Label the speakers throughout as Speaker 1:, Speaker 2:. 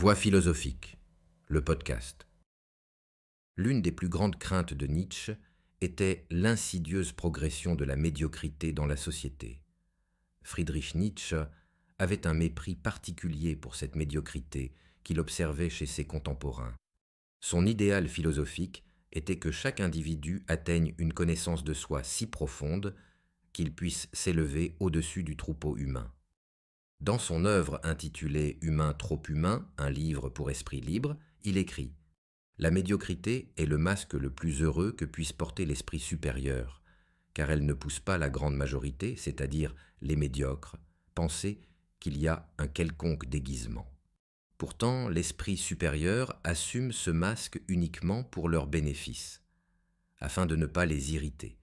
Speaker 1: Voix philosophique, le podcast. L'une des plus grandes craintes de Nietzsche était l'insidieuse progression de la médiocrité dans la société. Friedrich Nietzsche avait un mépris particulier pour cette médiocrité qu'il observait chez ses contemporains. Son idéal philosophique était que chaque individu atteigne une connaissance de soi si profonde qu'il puisse s'élever au-dessus du troupeau humain. Dans son œuvre intitulée Humain trop humain, un livre pour esprit libre, il écrit La médiocrité est le masque le plus heureux que puisse porter l'esprit supérieur, car elle ne pousse pas la grande majorité, c'est-à-dire les médiocres, penser qu'il y a un quelconque déguisement. Pourtant, l'esprit supérieur assume ce masque uniquement pour leur bénéfice, afin de ne pas les irriter,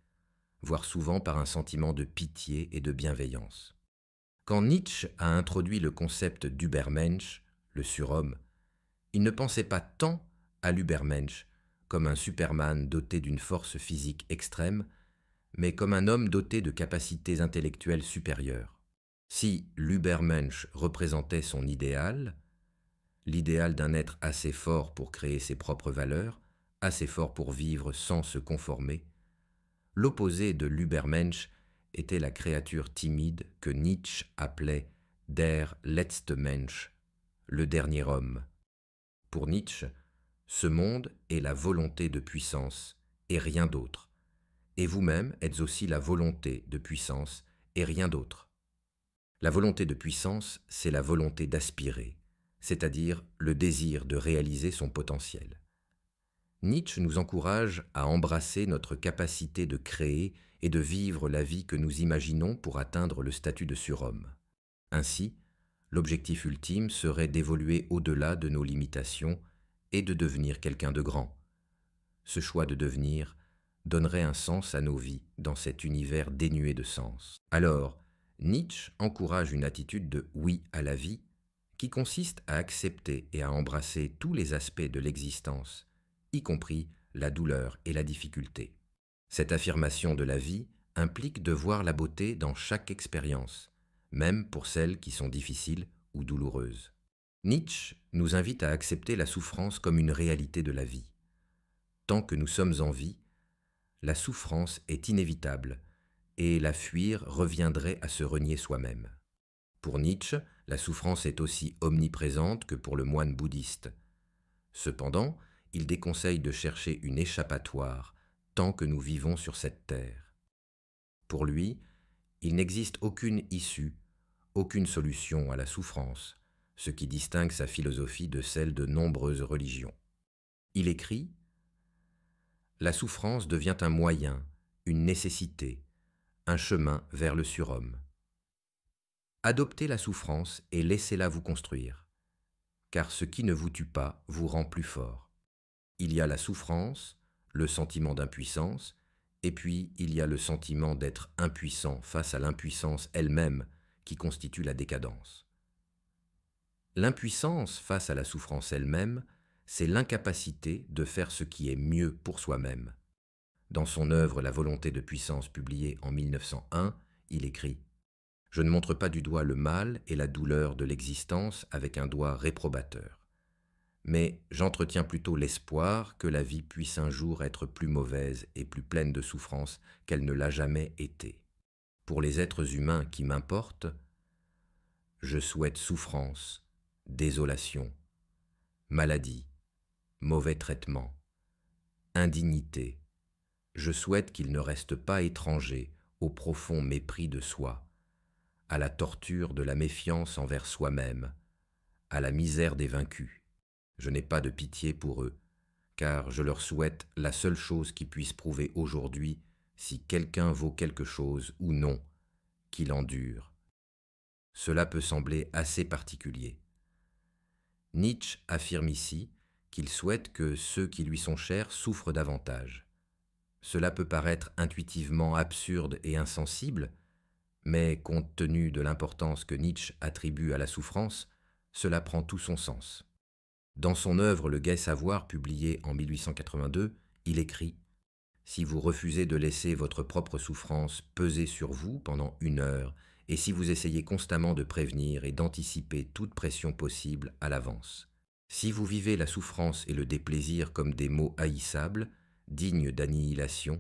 Speaker 1: voire souvent par un sentiment de pitié et de bienveillance. Quand Nietzsche a introduit le concept d'Ubermensch, le surhomme, il ne pensait pas tant à l'Ubermensch comme un Superman doté d'une force physique extrême, mais comme un homme doté de capacités intellectuelles supérieures. Si l'Ubermensch représentait son idéal, l'idéal d'un être assez fort pour créer ses propres valeurs, assez fort pour vivre sans se conformer, l'opposé de l'Ubermensch était la créature timide que Nietzsche appelait der letzte Mensch, le dernier homme. Pour Nietzsche, ce monde est la volonté de puissance et rien d'autre. Et vous-même êtes aussi la volonté de puissance et rien d'autre. La volonté de puissance, c'est la volonté d'aspirer, c'est-à-dire le désir de réaliser son potentiel. Nietzsche nous encourage à embrasser notre capacité de créer et de vivre la vie que nous imaginons pour atteindre le statut de surhomme. Ainsi, l'objectif ultime serait d'évoluer au-delà de nos limitations et de devenir quelqu'un de grand. Ce choix de devenir donnerait un sens à nos vies dans cet univers dénué de sens. Alors, Nietzsche encourage une attitude de oui à la vie qui consiste à accepter et à embrasser tous les aspects de l'existence, y compris la douleur et la difficulté. Cette affirmation de la vie implique de voir la beauté dans chaque expérience, même pour celles qui sont difficiles ou douloureuses. Nietzsche nous invite à accepter la souffrance comme une réalité de la vie. Tant que nous sommes en vie, la souffrance est inévitable, et la fuir reviendrait à se renier soi-même. Pour Nietzsche, la souffrance est aussi omniprésente que pour le moine bouddhiste. Cependant, il déconseille de chercher une échappatoire tant que nous vivons sur cette terre. Pour lui, il n'existe aucune issue, aucune solution à la souffrance, ce qui distingue sa philosophie de celle de nombreuses religions. Il écrit La souffrance devient un moyen, une nécessité, un chemin vers le surhomme. Adoptez la souffrance et laissez-la vous construire, car ce qui ne vous tue pas vous rend plus fort. Il y a la souffrance, le sentiment d'impuissance, et puis il y a le sentiment d'être impuissant face à l'impuissance elle-même qui constitue la décadence. L'impuissance face à la souffrance elle-même, c'est l'incapacité de faire ce qui est mieux pour soi-même. Dans son œuvre La volonté de puissance publiée en 1901, il écrit Je ne montre pas du doigt le mal et la douleur de l'existence avec un doigt réprobateur mais j'entretiens plutôt l'espoir que la vie puisse un jour être plus mauvaise et plus pleine de souffrances qu'elle ne l'a jamais été. Pour les êtres humains qui m'importent, je souhaite souffrance, désolation, maladie, mauvais traitement, indignité. Je souhaite qu'ils ne restent pas étrangers au profond mépris de soi, à la torture de la méfiance envers soi-même, à la misère des vaincus. Je n'ai pas de pitié pour eux, car je leur souhaite la seule chose qui puisse prouver aujourd'hui si quelqu'un vaut quelque chose ou non, qu'il endure. Cela peut sembler assez particulier. Nietzsche affirme ici qu'il souhaite que ceux qui lui sont chers souffrent davantage. Cela peut paraître intuitivement absurde et insensible, mais compte tenu de l'importance que Nietzsche attribue à la souffrance, cela prend tout son sens. Dans son œuvre Le Gai Savoir, publié en 1882, il écrit Si vous refusez de laisser votre propre souffrance peser sur vous pendant une heure, et si vous essayez constamment de prévenir et d'anticiper toute pression possible à l'avance. Si vous vivez la souffrance et le déplaisir comme des maux haïssables, dignes d'annihilation,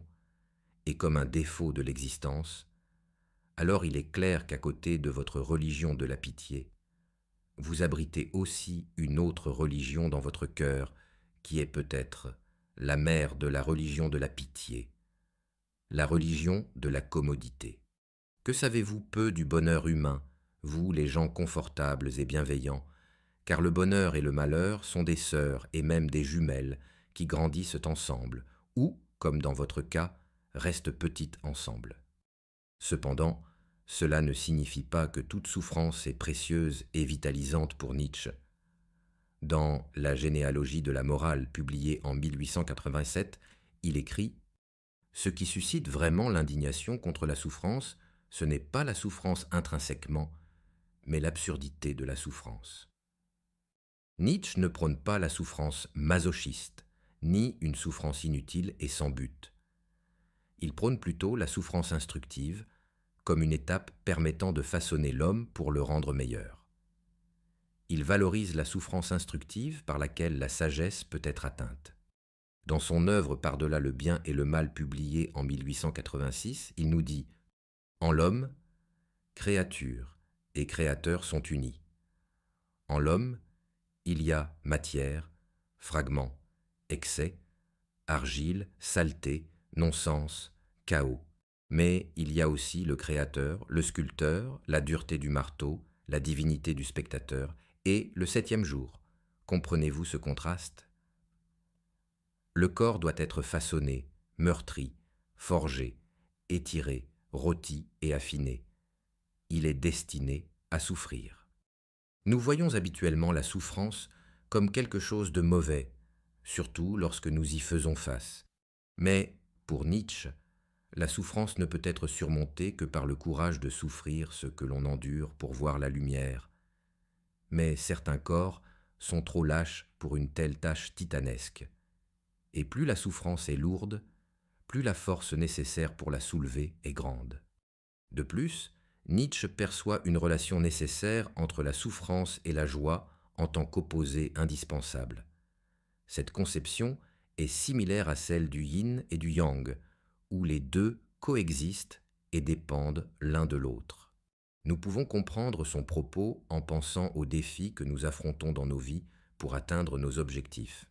Speaker 1: et comme un défaut de l'existence, alors il est clair qu'à côté de votre religion de la pitié, vous abritez aussi une autre religion dans votre cœur, qui est peut-être la mère de la religion de la pitié, la religion de la commodité. Que savez-vous peu du bonheur humain, vous les gens confortables et bienveillants, car le bonheur et le malheur sont des sœurs et même des jumelles qui grandissent ensemble, ou, comme dans votre cas, restent petites ensemble. Cependant, cela ne signifie pas que toute souffrance est précieuse et vitalisante pour Nietzsche. Dans La généalogie de la morale, publiée en 1887, il écrit Ce qui suscite vraiment l'indignation contre la souffrance, ce n'est pas la souffrance intrinsèquement, mais l'absurdité de la souffrance. Nietzsche ne prône pas la souffrance masochiste, ni une souffrance inutile et sans but. Il prône plutôt la souffrance instructive, comme une étape permettant de façonner l'homme pour le rendre meilleur. Il valorise la souffrance instructive par laquelle la sagesse peut être atteinte. Dans son œuvre Par-delà le bien et le mal publiée en 1886, il nous dit En l'homme, créature et créateur sont unis. En l'homme, il y a matière, fragments, excès, argile, saleté, non-sens, chaos. Mais il y a aussi le créateur, le sculpteur, la dureté du marteau, la divinité du spectateur, et le septième jour. Comprenez-vous ce contraste Le corps doit être façonné, meurtri, forgé, étiré, rôti et affiné. Il est destiné à souffrir. Nous voyons habituellement la souffrance comme quelque chose de mauvais, surtout lorsque nous y faisons face. Mais, pour Nietzsche, la souffrance ne peut être surmontée que par le courage de souffrir ce que l'on endure pour voir la lumière. Mais certains corps sont trop lâches pour une telle tâche titanesque. Et plus la souffrance est lourde, plus la force nécessaire pour la soulever est grande. De plus, Nietzsche perçoit une relation nécessaire entre la souffrance et la joie en tant qu'opposé indispensable. Cette conception est similaire à celle du yin et du yang, où les deux coexistent et dépendent l'un de l'autre. Nous pouvons comprendre son propos en pensant aux défis que nous affrontons dans nos vies pour atteindre nos objectifs.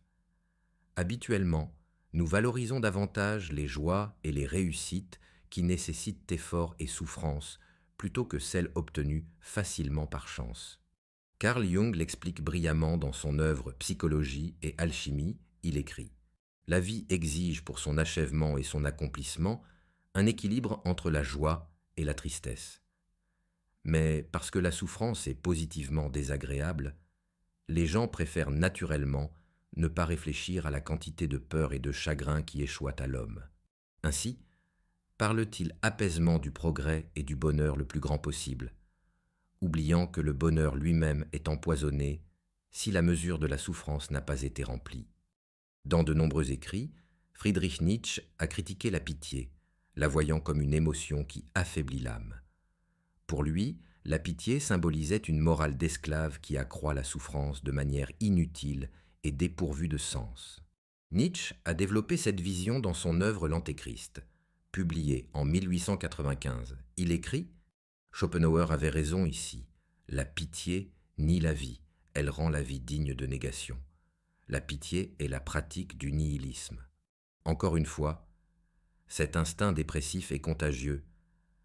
Speaker 1: Habituellement, nous valorisons davantage les joies et les réussites qui nécessitent effort et souffrance plutôt que celles obtenues facilement par chance. Carl Jung l'explique brillamment dans son œuvre Psychologie et Alchimie, il écrit la vie exige pour son achèvement et son accomplissement un équilibre entre la joie et la tristesse. Mais parce que la souffrance est positivement désagréable, les gens préfèrent naturellement ne pas réfléchir à la quantité de peur et de chagrin qui échoit à l'homme. Ainsi, parle-t-il apaisement du progrès et du bonheur le plus grand possible, oubliant que le bonheur lui-même est empoisonné si la mesure de la souffrance n'a pas été remplie. Dans de nombreux écrits, Friedrich Nietzsche a critiqué la pitié, la voyant comme une émotion qui affaiblit l'âme. Pour lui, la pitié symbolisait une morale d'esclave qui accroît la souffrance de manière inutile et dépourvue de sens. Nietzsche a développé cette vision dans son œuvre L'Antéchrist. publiée en 1895, il écrit Schopenhauer avait raison ici. La pitié nie la vie, elle rend la vie digne de négation la pitié est la pratique du nihilisme. Encore une fois, cet instinct dépressif et contagieux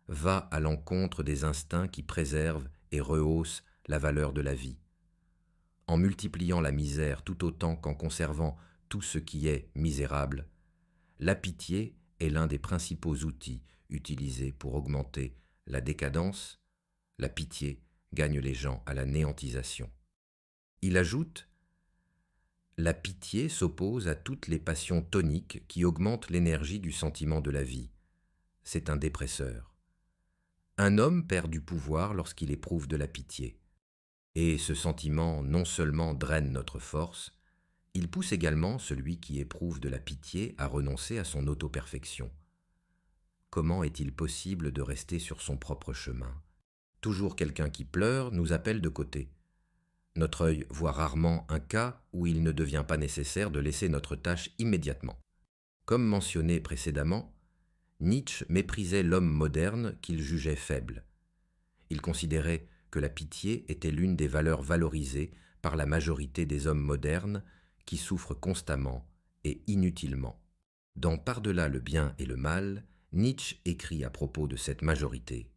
Speaker 1: va à l'encontre des instincts qui préservent et rehaussent la valeur de la vie. En multipliant la misère tout autant qu'en conservant tout ce qui est misérable, la pitié est l'un des principaux outils utilisés pour augmenter la décadence, la pitié gagne les gens à la néantisation. Il ajoute la pitié s'oppose à toutes les passions toniques qui augmentent l'énergie du sentiment de la vie. C'est un dépresseur. Un homme perd du pouvoir lorsqu'il éprouve de la pitié. Et ce sentiment non seulement draine notre force, il pousse également celui qui éprouve de la pitié à renoncer à son auto-perfection. Comment est-il possible de rester sur son propre chemin Toujours quelqu'un qui pleure nous appelle de côté. Notre œil voit rarement un cas où il ne devient pas nécessaire de laisser notre tâche immédiatement. Comme mentionné précédemment, Nietzsche méprisait l'homme moderne qu'il jugeait faible. Il considérait que la pitié était l'une des valeurs valorisées par la majorité des hommes modernes qui souffrent constamment et inutilement. Dans Par-delà le bien et le mal, Nietzsche écrit à propos de cette majorité.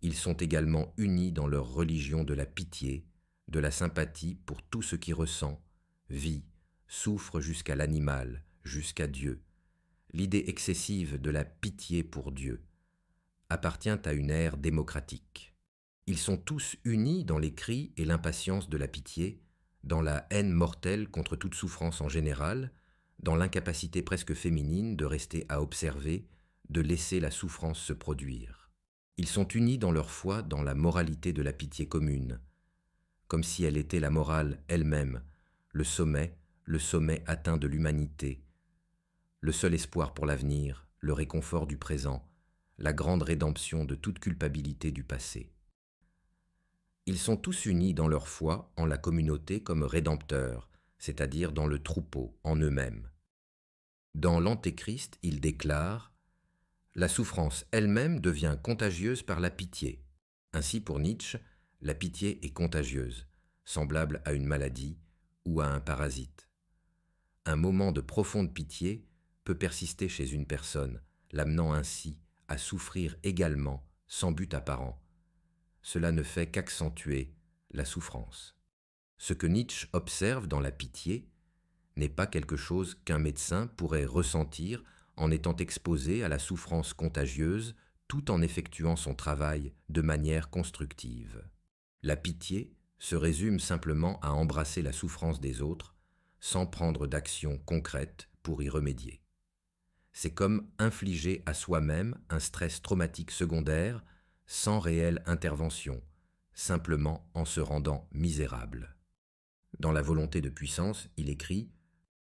Speaker 1: Ils sont également unis dans leur religion de la pitié de la sympathie pour tout ce qui ressent, vit, souffre jusqu'à l'animal, jusqu'à Dieu. L'idée excessive de la pitié pour Dieu appartient à une ère démocratique. Ils sont tous unis dans les cris et l'impatience de la pitié, dans la haine mortelle contre toute souffrance en général, dans l'incapacité presque féminine de rester à observer, de laisser la souffrance se produire. Ils sont unis dans leur foi dans la moralité de la pitié commune, comme si elle était la morale elle-même, le sommet, le sommet atteint de l'humanité, le seul espoir pour l'avenir, le réconfort du présent, la grande rédemption de toute culpabilité du passé. Ils sont tous unis dans leur foi en la communauté comme rédempteurs, c'est-à-dire dans le troupeau, en eux-mêmes. Dans l'Antéchrist, ils déclarent La souffrance elle-même devient contagieuse par la pitié. Ainsi, pour Nietzsche, la pitié est contagieuse, semblable à une maladie ou à un parasite. Un moment de profonde pitié peut persister chez une personne, l'amenant ainsi à souffrir également sans but apparent. Cela ne fait qu'accentuer la souffrance. Ce que Nietzsche observe dans la pitié n'est pas quelque chose qu'un médecin pourrait ressentir en étant exposé à la souffrance contagieuse tout en effectuant son travail de manière constructive. La pitié se résume simplement à embrasser la souffrance des autres sans prendre d'action concrète pour y remédier. C'est comme infliger à soi-même un stress traumatique secondaire sans réelle intervention, simplement en se rendant misérable. Dans La volonté de puissance, il écrit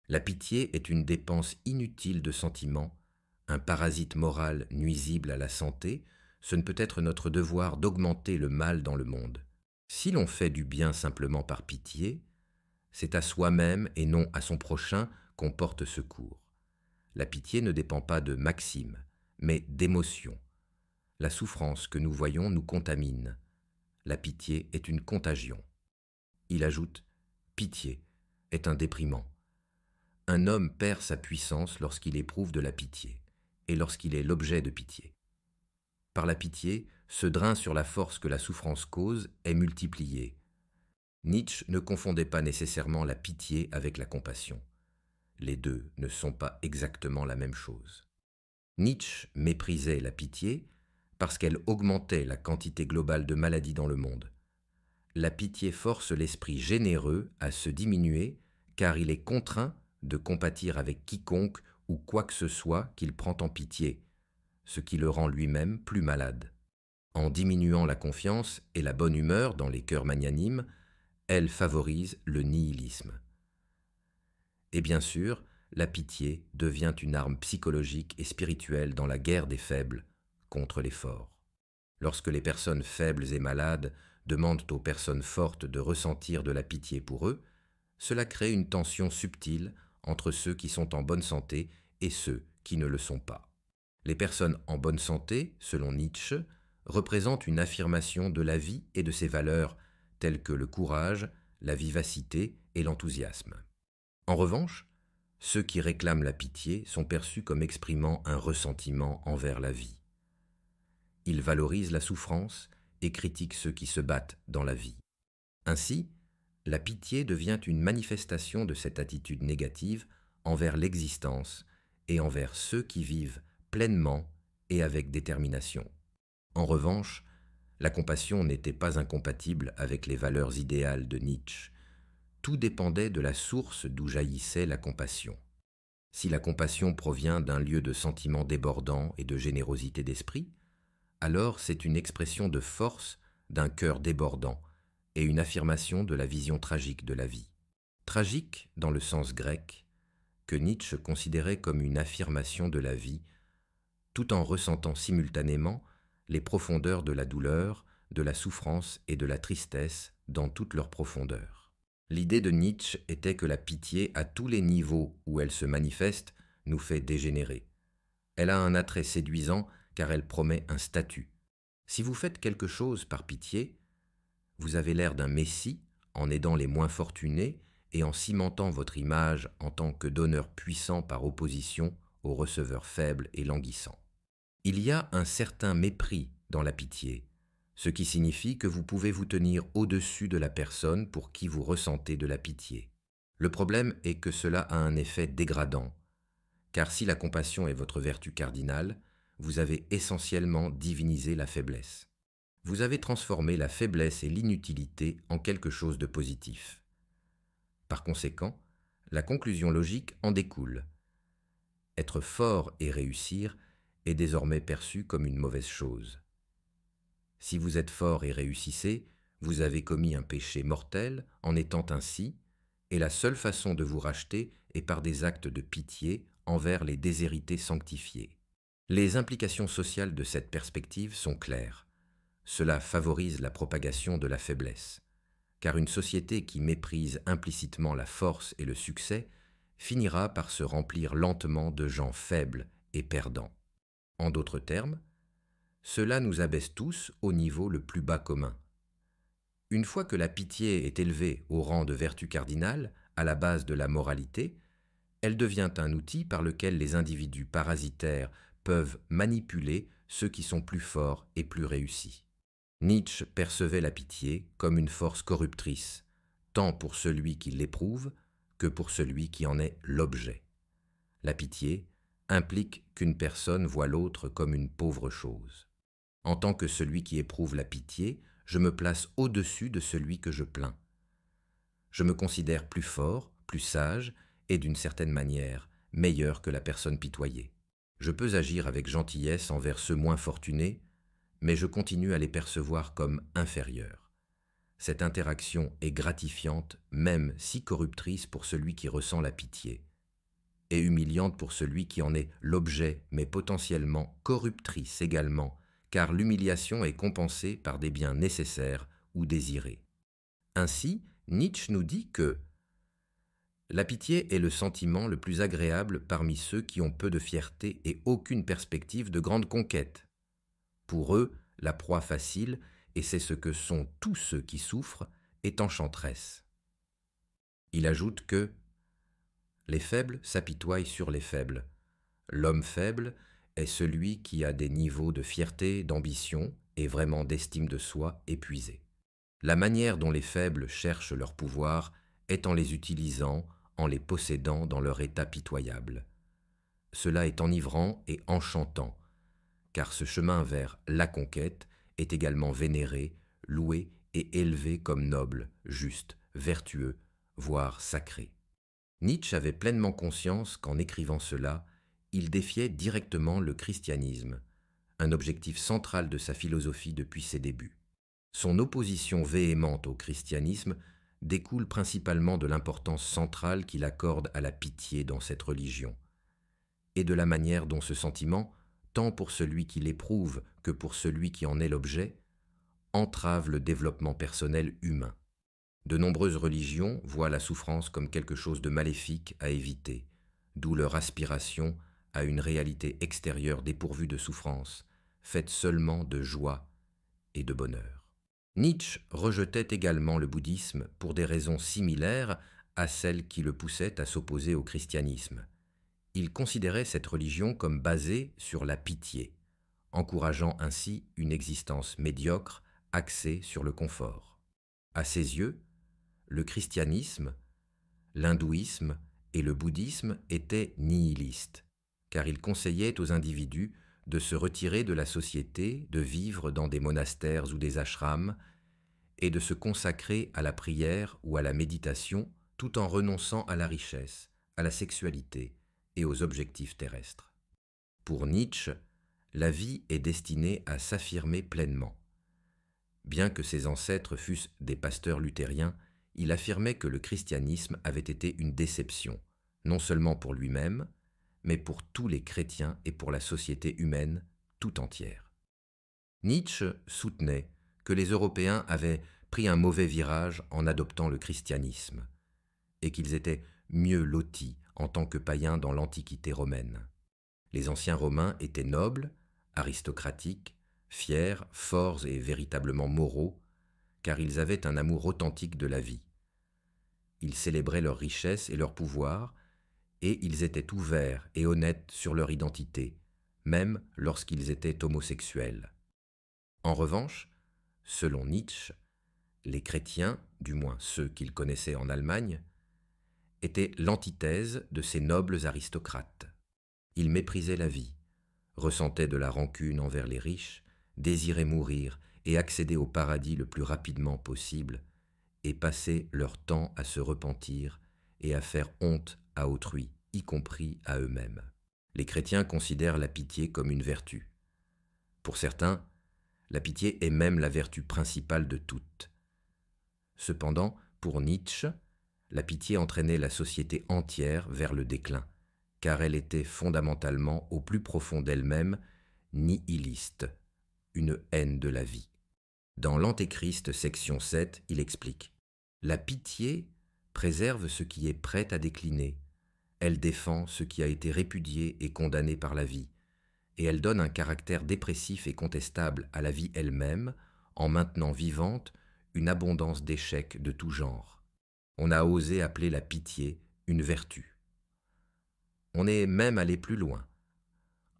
Speaker 1: La pitié est une dépense inutile de sentiments, un parasite moral nuisible à la santé, ce ne peut être notre devoir d'augmenter le mal dans le monde. Si l'on fait du bien simplement par pitié, c'est à soi-même et non à son prochain qu'on porte secours. La pitié ne dépend pas de Maxime, mais d'émotion. La souffrance que nous voyons nous contamine. La pitié est une contagion. Il ajoute Pitié est un déprimant. Un homme perd sa puissance lorsqu'il éprouve de la pitié et lorsqu'il est l'objet de pitié. Par la pitié, ce drain sur la force que la souffrance cause est multiplié. Nietzsche ne confondait pas nécessairement la pitié avec la compassion. Les deux ne sont pas exactement la même chose. Nietzsche méprisait la pitié parce qu'elle augmentait la quantité globale de maladies dans le monde. La pitié force l'esprit généreux à se diminuer car il est contraint de compatir avec quiconque ou quoi que ce soit qu'il prend en pitié, ce qui le rend lui-même plus malade. En diminuant la confiance et la bonne humeur dans les cœurs magnanimes, elle favorise le nihilisme. Et bien sûr, la pitié devient une arme psychologique et spirituelle dans la guerre des faibles contre les forts. Lorsque les personnes faibles et malades demandent aux personnes fortes de ressentir de la pitié pour eux, cela crée une tension subtile entre ceux qui sont en bonne santé et ceux qui ne le sont pas. Les personnes en bonne santé, selon Nietzsche, représente une affirmation de la vie et de ses valeurs, telles que le courage, la vivacité et l'enthousiasme. En revanche, ceux qui réclament la pitié sont perçus comme exprimant un ressentiment envers la vie. Ils valorisent la souffrance et critiquent ceux qui se battent dans la vie. Ainsi, la pitié devient une manifestation de cette attitude négative envers l'existence et envers ceux qui vivent pleinement et avec détermination. En revanche, la compassion n'était pas incompatible avec les valeurs idéales de Nietzsche. Tout dépendait de la source d'où jaillissait la compassion. Si la compassion provient d'un lieu de sentiment débordant et de générosité d'esprit, alors c'est une expression de force d'un cœur débordant et une affirmation de la vision tragique de la vie. Tragique dans le sens grec, que Nietzsche considérait comme une affirmation de la vie, tout en ressentant simultanément les profondeurs de la douleur, de la souffrance et de la tristesse dans toute leur profondeur. L'idée de Nietzsche était que la pitié, à tous les niveaux où elle se manifeste, nous fait dégénérer. Elle a un attrait séduisant car elle promet un statut. Si vous faites quelque chose par pitié, vous avez l'air d'un messie en aidant les moins fortunés et en cimentant votre image en tant que donneur puissant par opposition au receveur faible et languissant. Il y a un certain mépris dans la pitié, ce qui signifie que vous pouvez vous tenir au-dessus de la personne pour qui vous ressentez de la pitié. Le problème est que cela a un effet dégradant, car si la compassion est votre vertu cardinale, vous avez essentiellement divinisé la faiblesse. Vous avez transformé la faiblesse et l'inutilité en quelque chose de positif. Par conséquent, la conclusion logique en découle. Être fort et réussir est désormais perçu comme une mauvaise chose. Si vous êtes fort et réussissez, vous avez commis un péché mortel en étant ainsi, et la seule façon de vous racheter est par des actes de pitié envers les déshérités sanctifiés. Les implications sociales de cette perspective sont claires. Cela favorise la propagation de la faiblesse, car une société qui méprise implicitement la force et le succès finira par se remplir lentement de gens faibles et perdants. En d'autres termes, cela nous abaisse tous au niveau le plus bas commun. Une fois que la pitié est élevée au rang de vertu cardinale, à la base de la moralité, elle devient un outil par lequel les individus parasitaires peuvent manipuler ceux qui sont plus forts et plus réussis. Nietzsche percevait la pitié comme une force corruptrice, tant pour celui qui l'éprouve que pour celui qui en est l'objet. La pitié implique qu'une personne voit l'autre comme une pauvre chose. En tant que celui qui éprouve la pitié, je me place au-dessus de celui que je plains. Je me considère plus fort, plus sage, et d'une certaine manière, meilleur que la personne pitoyée. Je peux agir avec gentillesse envers ceux moins fortunés, mais je continue à les percevoir comme inférieurs. Cette interaction est gratifiante, même si corruptrice pour celui qui ressent la pitié et humiliante pour celui qui en est l'objet, mais potentiellement corruptrice également, car l'humiliation est compensée par des biens nécessaires ou désirés. Ainsi, Nietzsche nous dit que la pitié est le sentiment le plus agréable parmi ceux qui ont peu de fierté et aucune perspective de grande conquête. Pour eux, la proie facile, et c'est ce que sont tous ceux qui souffrent, est enchanteresse. Il ajoute que les faibles s'apitoient sur les faibles. L'homme faible est celui qui a des niveaux de fierté, d'ambition et vraiment d'estime de soi épuisés. La manière dont les faibles cherchent leur pouvoir est en les utilisant, en les possédant dans leur état pitoyable. Cela est enivrant et enchantant, car ce chemin vers la conquête est également vénéré, loué et élevé comme noble, juste, vertueux, voire sacré. Nietzsche avait pleinement conscience qu'en écrivant cela, il défiait directement le christianisme, un objectif central de sa philosophie depuis ses débuts. Son opposition véhémente au christianisme découle principalement de l'importance centrale qu'il accorde à la pitié dans cette religion, et de la manière dont ce sentiment, tant pour celui qui l'éprouve que pour celui qui en est l'objet, entrave le développement personnel humain. De nombreuses religions voient la souffrance comme quelque chose de maléfique à éviter, d'où leur aspiration à une réalité extérieure dépourvue de souffrance, faite seulement de joie et de bonheur. Nietzsche rejetait également le bouddhisme pour des raisons similaires à celles qui le poussaient à s'opposer au christianisme. Il considérait cette religion comme basée sur la pitié, encourageant ainsi une existence médiocre axée sur le confort. À ses yeux, le christianisme, l'hindouisme et le bouddhisme étaient nihilistes, car ils conseillaient aux individus de se retirer de la société, de vivre dans des monastères ou des ashrams, et de se consacrer à la prière ou à la méditation tout en renonçant à la richesse, à la sexualité et aux objectifs terrestres. Pour Nietzsche, la vie est destinée à s'affirmer pleinement. Bien que ses ancêtres fussent des pasteurs luthériens, il affirmait que le christianisme avait été une déception, non seulement pour lui-même, mais pour tous les chrétiens et pour la société humaine tout entière. Nietzsche soutenait que les Européens avaient pris un mauvais virage en adoptant le christianisme, et qu'ils étaient mieux lotis en tant que païens dans l'Antiquité romaine. Les anciens Romains étaient nobles, aristocratiques, fiers, forts et véritablement moraux, car ils avaient un amour authentique de la vie. Ils célébraient leur richesse et leur pouvoir, et ils étaient ouverts et honnêtes sur leur identité, même lorsqu'ils étaient homosexuels. En revanche, selon Nietzsche, les chrétiens, du moins ceux qu'il connaissait en Allemagne, étaient l'antithèse de ces nobles aristocrates. Ils méprisaient la vie, ressentaient de la rancune envers les riches, désiraient mourir et accéder au paradis le plus rapidement possible, et passer leur temps à se repentir et à faire honte à autrui, y compris à eux-mêmes. Les chrétiens considèrent la pitié comme une vertu. Pour certains, la pitié est même la vertu principale de toutes. Cependant, pour Nietzsche, la pitié entraînait la société entière vers le déclin, car elle était fondamentalement, au plus profond d'elle-même, nihiliste, une haine de la vie. Dans l'Antéchrist, section 7, il explique La pitié préserve ce qui est prêt à décliner. Elle défend ce qui a été répudié et condamné par la vie. Et elle donne un caractère dépressif et contestable à la vie elle-même, en maintenant vivante une abondance d'échecs de tout genre. On a osé appeler la pitié une vertu. On est même allé plus loin.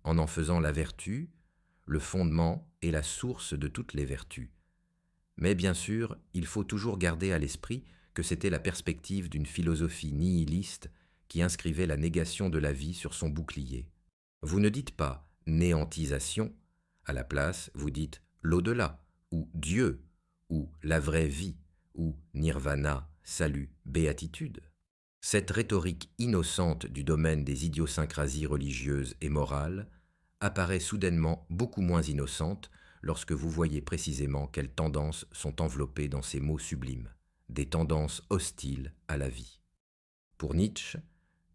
Speaker 1: En en faisant la vertu, le fondement et la source de toutes les vertus. Mais bien sûr, il faut toujours garder à l'esprit que c'était la perspective d'une philosophie nihiliste qui inscrivait la négation de la vie sur son bouclier. Vous ne dites pas néantisation, à la place vous dites l'au-delà, ou Dieu, ou la vraie vie, ou nirvana, salut, béatitude. Cette rhétorique innocente du domaine des idiosyncrasies religieuses et morales apparaît soudainement beaucoup moins innocente lorsque vous voyez précisément quelles tendances sont enveloppées dans ces mots sublimes, des tendances hostiles à la vie. Pour Nietzsche,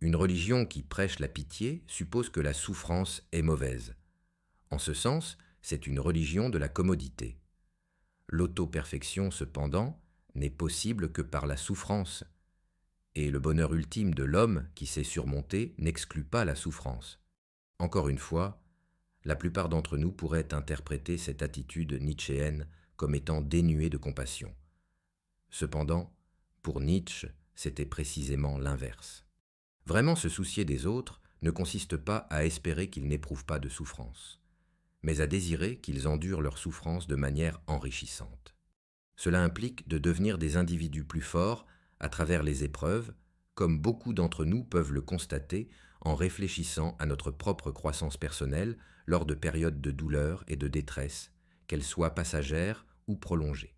Speaker 1: une religion qui prêche la pitié suppose que la souffrance est mauvaise. En ce sens, c'est une religion de la commodité. L'auto-perfection, cependant, n'est possible que par la souffrance, et le bonheur ultime de l'homme qui s'est surmonté n'exclut pas la souffrance. Encore une fois, la plupart d'entre nous pourraient interpréter cette attitude nietzschéenne comme étant dénuée de compassion. Cependant, pour Nietzsche, c'était précisément l'inverse. Vraiment se soucier des autres ne consiste pas à espérer qu'ils n'éprouvent pas de souffrance, mais à désirer qu'ils endurent leur souffrance de manière enrichissante. Cela implique de devenir des individus plus forts à travers les épreuves, comme beaucoup d'entre nous peuvent le constater en réfléchissant à notre propre croissance personnelle lors de périodes de douleur et de détresse, qu'elles soient passagères ou prolongées.